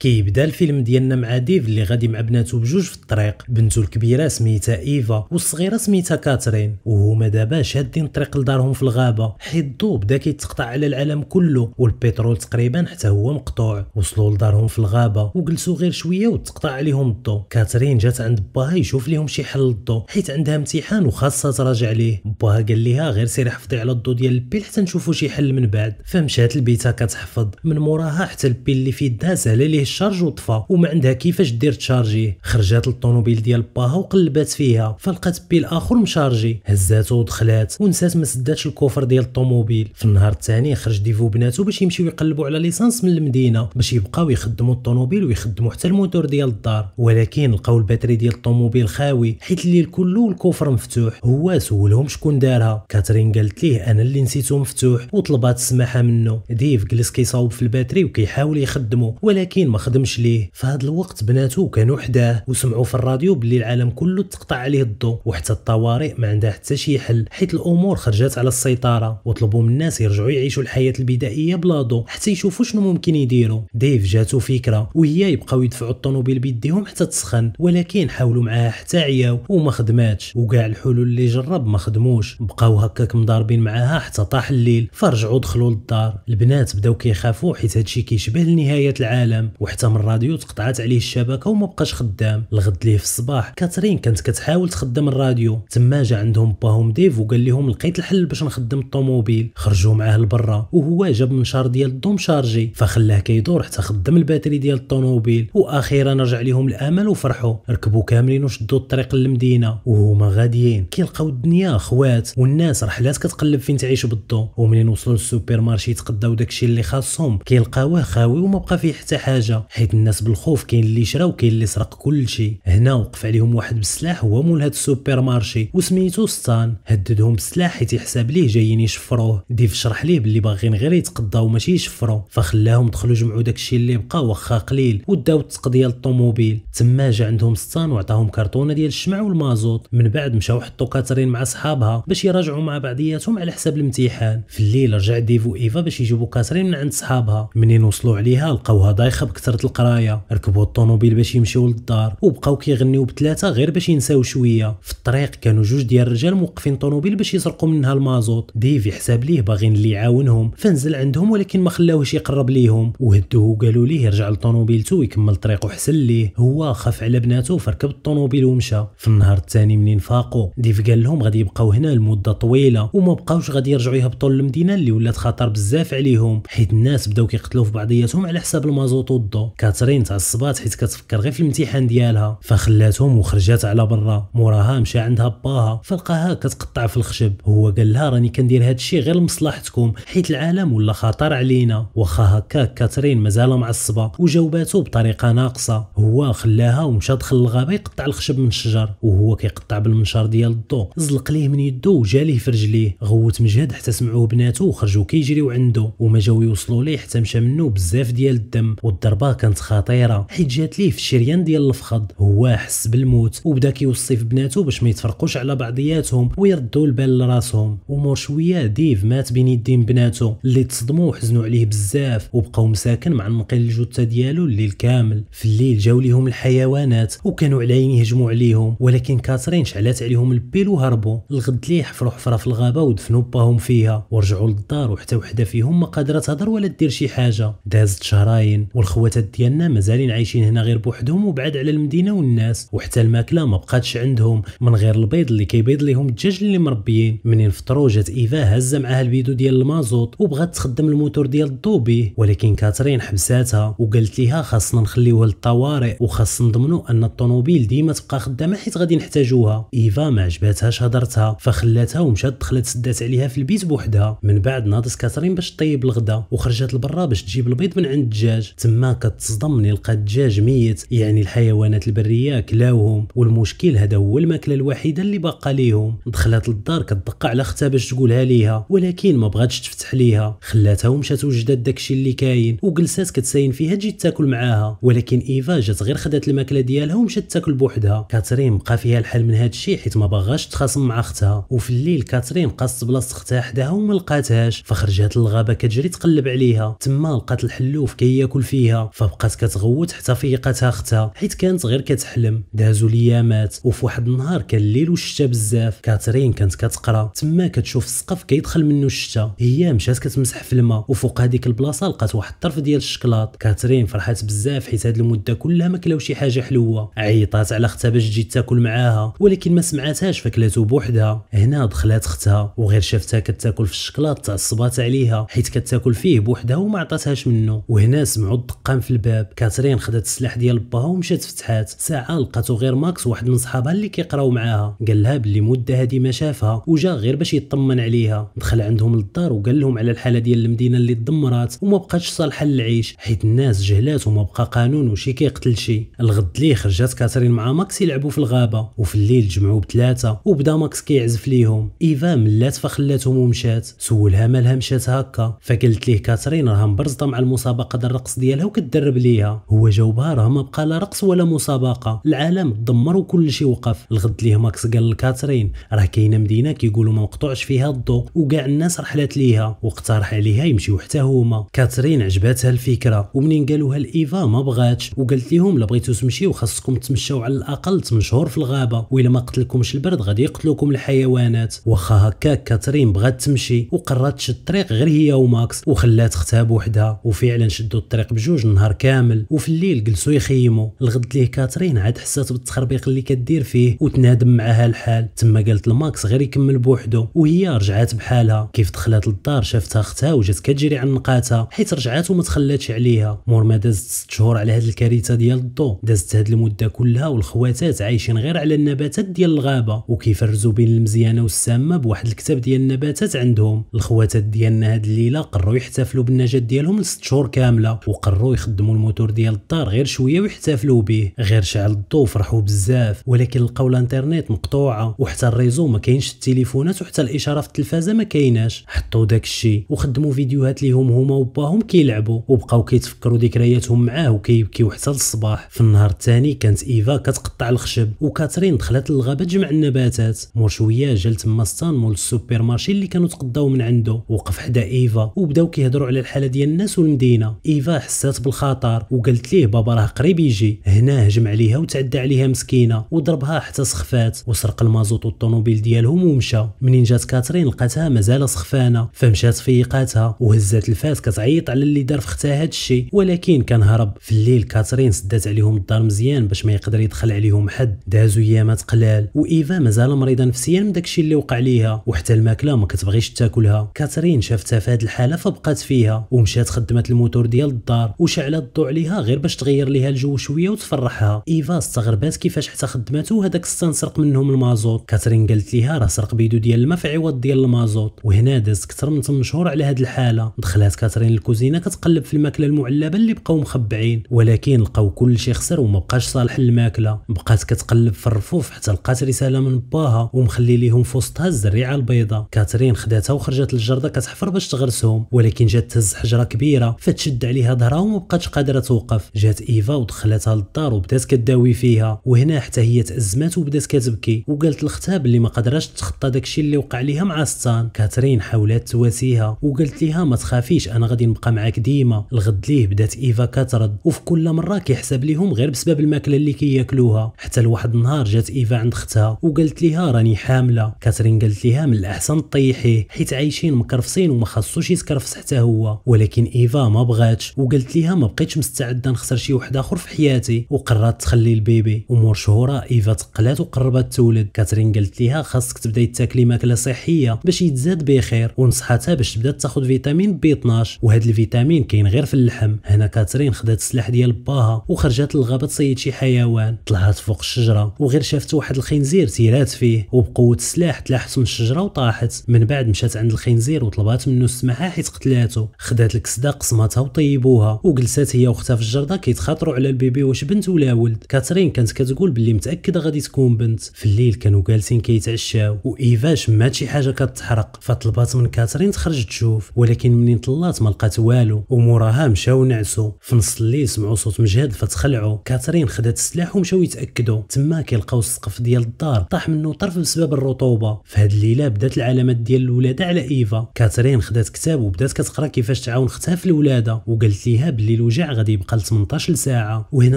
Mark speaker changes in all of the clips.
Speaker 1: كيبدا الفيلم ديالنا مع ديف اللي غادي مع بناتو بجوج في الطريق بنتو الكبيره سميتها ايفا والصغيره سميتها كاترين وهما دابا شادين الطريق لدارهم في الغابه حيت الضو بدا كيتقطع على العالم كله والبترول تقريبا حتى هو مقطوع وصلوا لدارهم في الغابه وجلسوا غير شويه وتقطع عليهم الضو كاترين جات عند باها يشوف لهم شي حل للضو حيت عندها امتحان وخاصها تراجع ليه باها قال ليها غير سيري حفظي على الضو ديال البيل حتى نشوفوا شي حل من بعد فمشات لبيتها كتحفظ من موراها حتى البيل اللي في يدها سهل ليه الشارج وطفى وما عندها كيفاش دير تشارجيه خرجات للطوموبيل ديال باها وقلبات فيها فلقات بيل اخر مشارجي هزاتو ودخلات ونسات ما سداتش الكوفر ديال الطوموبيل في النهار الثاني خرج ديفو بناتو باش يمشيو يقلبوا على ليسانس من المدينه باش يبقاو يخدموا الطوموبيل ويخدموا حتى الموتور ديال الدار ولكن لقاو الباتري ديال الطوموبيل خاوي حيت الليل كله الكوفر مفتوح هو سولهم شكون دارها كاترين قالت ليه انا اللي نسيتو مفتوح وطلبات السماحه منه ديف جلس كيصاوب في الباتري وكيحاول يخدمو ولكن ما خدمش ليه في هذا الوقت بناتو كانوا حداه وسمعوا في الراديو باللي العالم كله تقطع عليه الضوء وحتى الطوارئ ما عندها حتى شي حل حيت الامور خرجت على السيطره وطلبوا من الناس يرجعوا يعيشوا الحياه البدائيه بلا ضوء حتى يشوفوا شنو ممكن يديروا ديف جاتو فكره وهي يبقاو يدفعوا الطوموبيل بيديهم حتى تسخن ولكن حاولوا معاها حتى عياو وما خدماتش وكاع الحلول اللي جرب ما خدموش بقاو هكاك مضاربين معاها حتى طاح الليل فرجعوا دخلوا للدار البنات بداو كيخافوا حيت هادشي كيشبه لنهايه العالم وحتى من الراديو تقطعات عليه الشبكه وما بقاش خدام الغد ليه في الصباح كاترين كانت كتحاول تخدم الراديو تما جا عندهم باهم ديف وقال لهم لقيت الحل باش نخدم الطوموبيل خرجوا معاه لبرا وهو جاب منشار ديال الدوم شارجي فخلاه كيدور حتى خدم الباتري ديال الطوموبيل واخيرا رجع لهم الامل وفرحوا ركبوا كاملين وشدوا الطريق للمدينه وهما غاديين كيلقاو الدنيا خوات والناس رحلات كتقلب فين تعيش بالضو ومنين وصلوا للسوبر مارشي تقداو داكشي اللي خاصهم كيلقاوه خاوي وما بقى فيه حتى حاجه حيت الناس بالخوف كاين اللي شرا وكاين اللي سرق كل شيء هنا وقف عليهم واحد بالسلاح هو مول هاد السوبر مارشي وسميتو ستان هددهم بالسلاح حيت يحسب ليه جايين يشفروه ديف شرح ليه باللي باغيين غير يتقضاو ماشي يشفرو فخلاهم دخلوا جمعوا داكشي اللي بقى واخا قليل وداو التقضيه للطوموبيل تما جا عندهم ستان وعطاهم كرتونه ديال الشمع والمازوت من بعد مشاو حطوا كاترين مع صحابها باش يراجعوا مع بعضياتهم على حساب الامتحان في الليل رجع ديف وايفا باش يجيبوا كاترين من عند صحابها منين وصلوا عليها لقاوها دايخه كثرة القراية ركبوا الطوموبيل باش يمشيو للدار وبقاو كيغنيو بثلاثة غير باش ينساو شوية في الطريق كانوا جوج ديال الرجال موقفين طوموبيل باش يسرقوا منها المازوت ديف يحسب ليه باغين اللي يعاونهم فنزل عندهم ولكن ما خلاوهش يقرب ليهم وهدوه وقالوا ليه يرجع لطوموبيلته ويكمل طريقه حسن ليه هو خاف على بناته فركب الطوموبيل ومشى في النهار الثاني منين فاقوا ديف قال لهم غادي يبقاو هنا لمدة طويلة وما بقاوش غادي يرجعوا يهبطوا للمدينة اللي ولات خطر بزاف عليهم حيت الناس بداو كيقتلوا في بعضياتهم على حساب المازوت الضو كاترين تعصبات حيت كتفكر غير في الامتحان ديالها فخلاتهم وخرجات على برا موراها مشى عندها باها فلقاها كتقطع في الخشب هو قال لها راني كندير هذا الشيء غير لمصلحتكم حيت العالم ولا خطر علينا واخا هكاك كاترين مازال معصبه وجاوباتو بطريقه ناقصه هو خلاها ومشى دخل الغابه يقطع الخشب من الشجر وهو كيقطع بالمنشار ديال الضو زلق ليه من يدو وجاليه في رجليه غوت مجهد حتى سمعوه بناتو وخرجوا كيجريو عنده وما جاو يوصلوا ليه حتى مشى منه بزاف ديال الدم الضربه كانت خطيره حيت جات ليه في الشريان ديال الفخد هو حس بالموت وبدا كيوصي في بناته باش ما يتفرقوش على بعضياتهم ويردوا البال لراسهم ومور شويه ديف مات بين يدين بناته اللي تصدموا وحزنوا عليه بزاف وبقاو مساكن مع النقيل الجثه ديالو الليل كامل في الليل جاو ليهم الحيوانات وكانوا عين يهجموا عليهم ولكن كاترين شعلات عليهم البيل وهربوا الغد ليه حفروا حفره في الغابه ودفنوا باهم فيها ورجعوا للدار وحتى وحده فيهم ما قادره تهضر ولا دير شي حاجه دازت شهرين والخوات الفتات ديالنا مازالين عايشين هنا غير بوحدهم وبعد على المدينه والناس وحتى الماكله ما بقاتش عندهم من غير البيض اللي كيبيض ليهم الدجاج اللي مربيين منين فطروا جات ايفا هازه معاها البيدو ديال المازوط وبغات تخدم الموتور ديال الضو ولكن كاترين حبساتها وقالت ليها خاصنا نخليوها للطوارئ وخاص نضمنوا ان الطوموبيل ديما تبقى خدامه حيت غادي نحتاجوها ايفا ما عجباتهاش هضرتها فخلاتها ومشات دخلت سدات عليها في البيت بوحدها من بعد ناضت كاترين باش طيب الغدا وخرجت لبرا باش تجيب البيض من عند الدجاج تما كتصدم من يلقى الدجاج ميت يعني الحيوانات البريه كلاوهم والمشكل هذا هو الماكله الوحيده اللي باقا ليهم دخلت للدار كتدق على اختها باش تقولها ليها ولكن ما بغاتش تفتح ليها خلاتها ومشات وجدات داكشي اللي كاين وجلسات كتساين فيها تجي تاكل معاها ولكن ايفا جات غير خدات الماكله ديالها ومشات تاكل بوحدها كاترين بقى فيها الحال من هذا الشيء حيت ما باغاش تخاصم مع اختها وفي الليل كاترين قصت بلاصه اختها حداها وما لقاتهاش فخرجات للغابه كتجري تقلب عليها تما لقات الحلوف كياكل كي فيها فبقات كتغوت حتى فيقتها اختها حيت كانت غير كتحلم دازو ليامات وفي واحد النهار كان الليل والشتا بزاف كاترين كانت كتقرا تما كتشوف السقف كيدخل منه الشتا هي مشات كتمسح في الماء وفوق هذيك البلاصه لقات واحد الطرف ديال الشكلاط كاترين فرحات بزاف حيت هاد المده كلها ما كلاو شي حاجه حلوه عيطات على اختها باش تجي تاكل معاها ولكن ما سمعاتهاش فكلاتو بوحدها هنا دخلات اختها وغير شافتها كتاكل في الشكلاط تعصبات عليها حيت كتاكل فيه بوحدها وما عطاتهاش منه وهنا سمعوا الدقه طعن في الباب كاترين خدات السلاح ديال باها ومشات فتحات ساعه لقاتو غير ماكس واحد من صحابها اللي كيقراو معاها قال لها باللي مده هادي ما شافها وجا غير باش يطمن عليها دخل عندهم للدار وقال لهم على الحاله ديال المدينه اللي تدمرات وما بقاتش صالحه للعيش حيت الناس جهلات وما بقى قانون وشي كيقتل شي الغد ليه خرجات كاترين مع ماكس يلعبوا في الغابه وفي الليل جمعوا بثلاثه وبدا ماكس كيعزف ليهم ايفا ملات فخلاتهم ومشات سولها مالها مشات هكا فقالت ليه كاترين راها مبرزطه مع المسابقه ديال الرقص ديالها وكد تدرب ليها هو جاوبها راه ما بقى لا رقص ولا مسابقه العالم تدمر وكل شيء وقف الغد ليه ماكس قال لكاترين راه كاينه مدينه كيقولوا ما مقطوعش فيها الضوء وكاع الناس رحلات ليها واقترح عليها يمشيو حتى هما كاترين عجباتها الفكره ومنين قالوها لايفا ما بغاتش وقالت لهم لا بغيتو تمشيو خاصكم تمشاو على الاقل 8 شهور في الغابه والا ما قتلكمش البرد غادي يقتلوكم الحيوانات واخا هكاك كاترين بغات تمشي وقررت تشد الطريق غير هي وماكس وخلات اختها بوحدها وفعلا شدوا الطريق بجوج النهار كامل وفي الليل جلسوا يخيموا الغد ليه كاترين عاد حسات بالتخربيق اللي كدير فيه وتنادم معاها الحال تما قالت لماكس غير يكمل بوحدو وهي رجعات بحالها كيف دخلت للدار شافتها اختها وجات كتجري نقاتها حيت رجعات وما تخلاتش عليها مور ما دازت 6 شهور على هاد الكارثه ديال الضو دازت هاد المده كلها والخواتات عايشين غير على النباتات ديال الغابه وكيفرزوا بين المزيانه والسامه بواحد الكتاب ديال النباتات عندهم الخواتات ديالنا هاد الليله قروا يحتفلوا بالنجاه ديالهم لست شهور كامله وقروا يخدموا الموتور ديال الدار غير شويه ويحتفلوا به غير شعل الضو فرحوا بزاف ولكن لقاو الانترنيت مقطوعه وحتى الريزو ما كاينش التليفونات وحتى الاشاره في التلفازه ما كايناش حطوا داك الشيء وخدموا فيديوهات ليهم هما وباهم كيلعبوا وبقاو كيتفكروا ذكرياتهم معاه وكيبكيو حتى الصباح في النهار الثاني كانت ايفا كتقطع الخشب وكاترين دخلت للغابه تجمع النباتات مور شويه جا لتما ستان مول السوبر مارشي اللي كانوا تقضاو من عنده وقف حدا ايفا وبداو كيهضروا على الحاله ديال الناس والمدينه ايفا حسات الخطر وقالت ليه بابا راه قريب يجي هنا هجم عليها وتعدى عليها مسكينه وضربها حتى سخفات وسرق المازوت والطوموبيل ديالهم ومشى منين جات كاترين لقاتها مازال سخفانه فمشات فيقاتها وهزات الفاس كتعيط على اللي دار في اختها هادشي ولكن كان هرب في الليل كاترين سدات عليهم الدار مزيان باش ما يقدر يدخل عليهم حد دازوا ايامات قلال وايفا مازال مريضه نفسيا من داكشي اللي وقع ليها وحتى الماكله ما كتبغيش تاكلها كاترين شافتها في هاد الحاله فبقات فيها ومشات خدمات الموتور ديال الدار وشا على الضوء عليها غير باش تغير ليها الجو شويه وتفرحها ايفا استغربات كيفاش حتى خدماتو هذاك السان سرق منهم المازوت كاترين قالت ليها راه سرق بيدو ديال الماء في عوض ديال المازوت وهنا دازت اكثر من 8 شهور على هاد الحاله دخلات كاترين الكوزينه كتقلب في الماكله المعلبه اللي بقاو مخبعين ولكن لقاو كلشي خسر وما بقاش صالح للماكله بقات كتقلب في الرفوف حتى لقات رساله من باها ومخلي ليهم في وسطها الزريعه البيضاء كاترين خداتها وخرجت للجرده كتحفر باش تغرسهم ولكن جات تهز حجره كبيره فتشد عليها ظهرها وما بقاتش قادره توقف جات ايفا ودخلتها للدار وبدات كداوي فيها وهنا حتى هي تازمات وبدات كتبكي وقالت لختها اللي ما قدراتش تخطى داكشي اللي وقع ليها مع ستان كاترين حاولات تواسيها وقالت ليها ما تخافيش انا غادي نبقى معاك ديما الغد ليه بدات ايفا كترد وفي كل مره كيحسب ليهم غير بسبب الماكله اللي كياكلوها حتى لواحد النهار جات ايفا عند اختها وقالت ليها راني حامله كاترين قالت ليها من الاحسن طيحيه حيت عايشين مكرفصين وما خاصوش يتكرفس حتى هو ولكن ايفا ما بغاتش وقالت ليها ما بقيتش مستعده نخسر شي واحد اخر في حياتي وقررت تخلي البيبي ومور شهوره ايفا تقلات وقربت تولد كاترين قالت ليها خاصك تبداي تاكلي ماكله صحيه باش يتزاد بخير ونصحتها باش تبدا تاخذ فيتامين بي 12 وهذا الفيتامين كاين غير في اللحم هنا كاترين خدات السلاح ديال باها وخرجت للغابه تصيد شي حيوان طلعت فوق الشجره وغير شافت واحد الخنزير تيرات فيه وبقوه السلاح تلاحت من الشجره وطاحت من بعد مشات عند الخنزير وطلبات منه السماحه حيت قتلاتو خدات الكسده قسمتها وطيبوها وقلت جلسات هي وختها في الجرده كيتخاطروا على البيبي واش بنت ولا ولد كاترين كانت كتقول باللي متاكده غادي تكون بنت في الليل كانوا جالسين كيتعشاو وايفا شمات شي حاجه كتحرق فطلبات من كاترين تخرج تشوف ولكن منين طلات ما لقات والو وموراها مشاو نعسو في نص الليل سمعوا صوت مجهد فتخلعوا كاترين خدات السلاح ومشاو يتاكدوا تما كيلقاو السقف ديال الدار طاح منه طرف بسبب الرطوبه في هاد الليله بدات العلامات ديال الولاده على ايفا كاترين خدات كتاب وبدات كتقرا كيفاش تعاون اختها في الولاده وقالت ليها باللي الوجع غادي يبقى ل 18 ساعه وهنا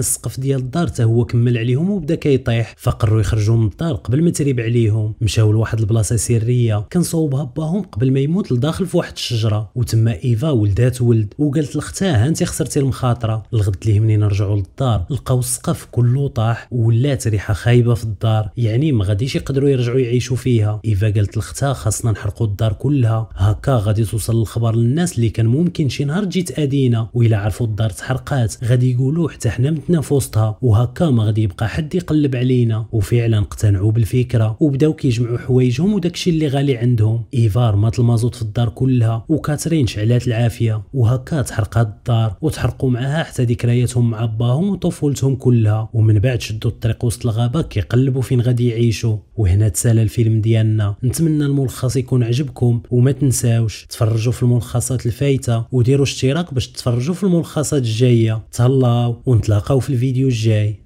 Speaker 1: السقف ديال الدار حتى هو كمل عليهم وبدا كيطيح فقروا يخرجوا من الدار قبل ما تريب عليهم مشاو لواحد البلاصه سريه كان صوبها باهم قبل ما يموت لداخل في واحد الشجره وتما ايفا ولدات ولد وقالت لاختها انت خسرتي المخاطره الغد ليه منين رجعوا للدار لقاو السقف كله طاح ولات ريحه خايبه في الدار يعني ما غاديش يقدروا يرجعوا يعيشوا فيها ايفا قالت لاختها خاصنا نحرقوا الدار كلها هكا غادي توصل الخبر للناس اللي كان ممكن شي نهار تجي تادينا ويلا عرفوا الدار تحرقات غادي يقولوا حتى حنا متنا في وسطها وهكا ما غادي يبقى حد يقلب علينا وفعلا اقتنعوا بالفكره وبداو كيجمعوا حوايجهم وداكشي اللي غالي عندهم ايفار مات المازوت في الدار كلها وكاترين شعلات العافيه وهكا تحرقات الدار وتحرقوا معاها حتى ذكرياتهم مع باهم وطفولتهم كلها ومن بعد شدوا الطريق وسط الغابه كيقلبوا فين غادي يعيشوا وهنا تسالى الفيلم ديالنا نتمنى الملخص يكون عجبكم وما تنساوش تفرجوا في الملخصات الفايته وديروا اشتراك باش تفرجوا في الملخص الملخصات الجايه تهلاو ونتلاقاو في الفيديو الجاي